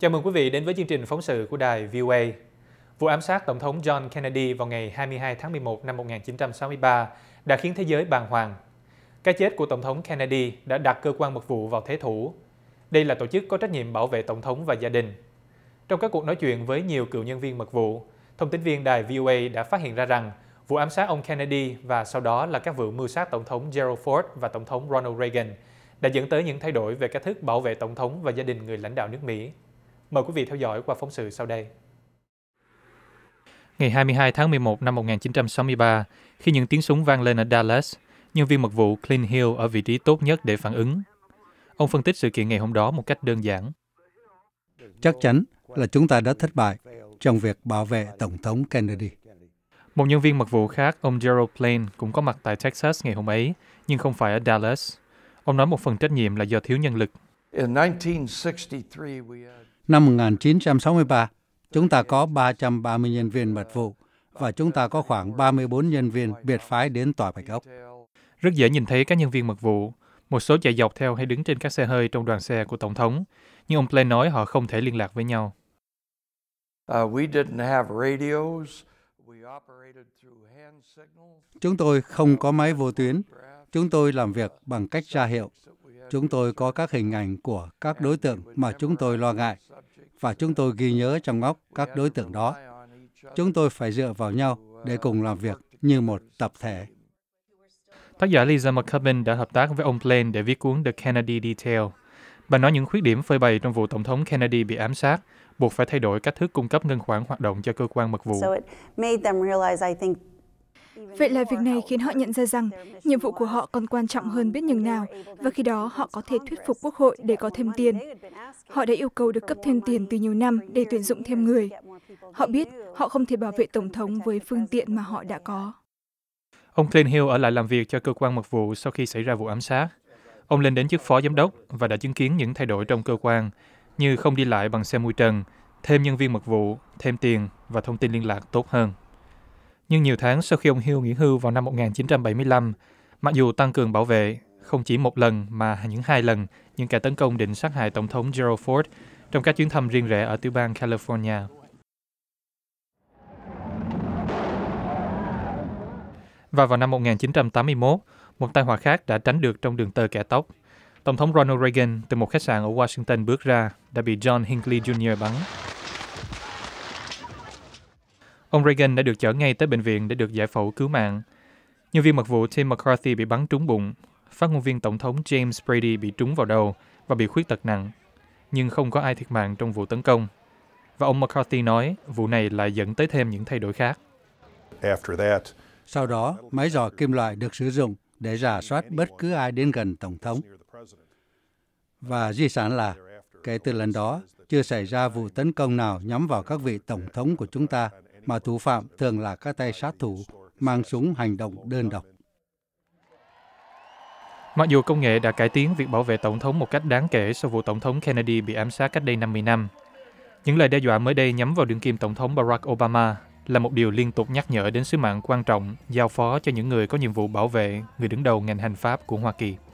Chào mừng quý vị đến với chương trình phóng sự của đài VOA. Vụ ám sát Tổng thống John Kennedy vào ngày 22 tháng 11 năm 1963 đã khiến thế giới bàng hoàng. Cái chết của Tổng thống Kennedy đã đặt cơ quan mật vụ vào thế thủ. Đây là tổ chức có trách nhiệm bảo vệ Tổng thống và gia đình. Trong các cuộc nói chuyện với nhiều cựu nhân viên mật vụ, thông tin viên đài VOA đã phát hiện ra rằng vụ ám sát ông Kennedy và sau đó là các vụ mưu sát Tổng thống Gerald Ford và Tổng thống Ronald Reagan đã dẫn tới những thay đổi về cách thức bảo vệ Tổng thống và gia đình người lãnh đạo nước Mỹ. Mời quý vị theo dõi qua phóng sự sau đây. Ngày 22 tháng 11 năm 1963, khi những tiếng súng vang lên ở Dallas, nhân viên mật vụ Clint Hill ở vị trí tốt nhất để phản ứng. Ông phân tích sự kiện ngày hôm đó một cách đơn giản. Chắc chắn là chúng ta đã thất bại trong việc bảo vệ Tổng thống Kennedy. Một nhân viên mật vụ khác, ông Gerald Plain, cũng có mặt tại Texas ngày hôm ấy, nhưng không phải ở Dallas. Ông nói một phần trách nhiệm là do thiếu nhân lực. Năm 1963, chúng ta có 330 nhân viên mật vụ và chúng ta có khoảng 34 nhân viên biệt phái đến tòa Bạch Ốc. Rất dễ nhìn thấy các nhân viên mật vụ, một số chạy dọc theo hay đứng trên các xe hơi trong đoàn xe của Tổng thống, nhưng ông Blaine nói họ không thể liên lạc với nhau. Uh, chúng tôi không có máy vô tuyến. Chúng tôi làm việc bằng cách ra hiệu chúng tôi có các hình ảnh của các đối tượng mà chúng tôi lo ngại và chúng tôi ghi nhớ trong óc các đối tượng đó. Chúng tôi phải dựa vào nhau để cùng làm việc như một tập thể. Tác giả Lisa McCubbin đã hợp tác với ông Plain để viết cuốn The Kennedy Detail. Bà nói những khuyết điểm phơi bày trong vụ Tổng thống Kennedy bị ám sát buộc phải thay đổi cách thức cung cấp ngân khoản hoạt động cho cơ quan mật vụ. Vậy là việc này khiến họ nhận ra rằng nhiệm vụ của họ còn quan trọng hơn biết nhường nào và khi đó họ có thể thuyết phục Quốc hội để có thêm tiền. Họ đã yêu cầu được cấp thêm tiền từ nhiều năm để tuyển dụng thêm người. Họ biết họ không thể bảo vệ Tổng thống với phương tiện mà họ đã có. Ông Hill ở lại làm việc cho cơ quan mật vụ sau khi xảy ra vụ ám sát. Ông lên đến chức phó giám đốc và đã chứng kiến những thay đổi trong cơ quan, như không đi lại bằng xe mui trần, thêm nhân viên mật vụ, thêm tiền và thông tin liên lạc tốt hơn. Nhưng nhiều tháng sau khi ông Hill nghỉ hưu vào năm 1975, mặc dù tăng cường bảo vệ, không chỉ một lần mà những hai lần, những kẻ tấn công định sát hại Tổng thống Gerald Ford trong các chuyến thăm riêng rẽ ở tiểu bang California. Và vào năm 1981, một tai họa khác đã tránh được trong đường tơ kẻ tóc. Tổng thống Ronald Reagan từ một khách sạn ở Washington bước ra đã bị John Hinckley Jr. bắn. Ông Reagan đã được chở ngay tới bệnh viện để được giải phẫu cứu mạng. Nhân viên mật vụ Tim McCarthy bị bắn trúng bụng. Phát ngôn viên Tổng thống James Brady bị trúng vào đầu và bị khuyết tật nặng. Nhưng không có ai thiệt mạng trong vụ tấn công. Và ông McCarthy nói vụ này lại dẫn tới thêm những thay đổi khác. Sau đó, máy dò kim loại được sử dụng để rà soát bất cứ ai đến gần Tổng thống. Và di sản là, kể từ lần đó, chưa xảy ra vụ tấn công nào nhắm vào các vị Tổng thống của chúng ta mà thủ phạm thường là các tay sát thủ mang súng hành động đơn độc. Mặc dù công nghệ đã cải tiến việc bảo vệ tổng thống một cách đáng kể sau vụ tổng thống Kennedy bị ám sát cách đây 50 năm, những lời đe dọa mới đây nhắm vào đương kim tổng thống Barack Obama là một điều liên tục nhắc nhở đến sứ mạng quan trọng giao phó cho những người có nhiệm vụ bảo vệ người đứng đầu ngành hành pháp của Hoa Kỳ.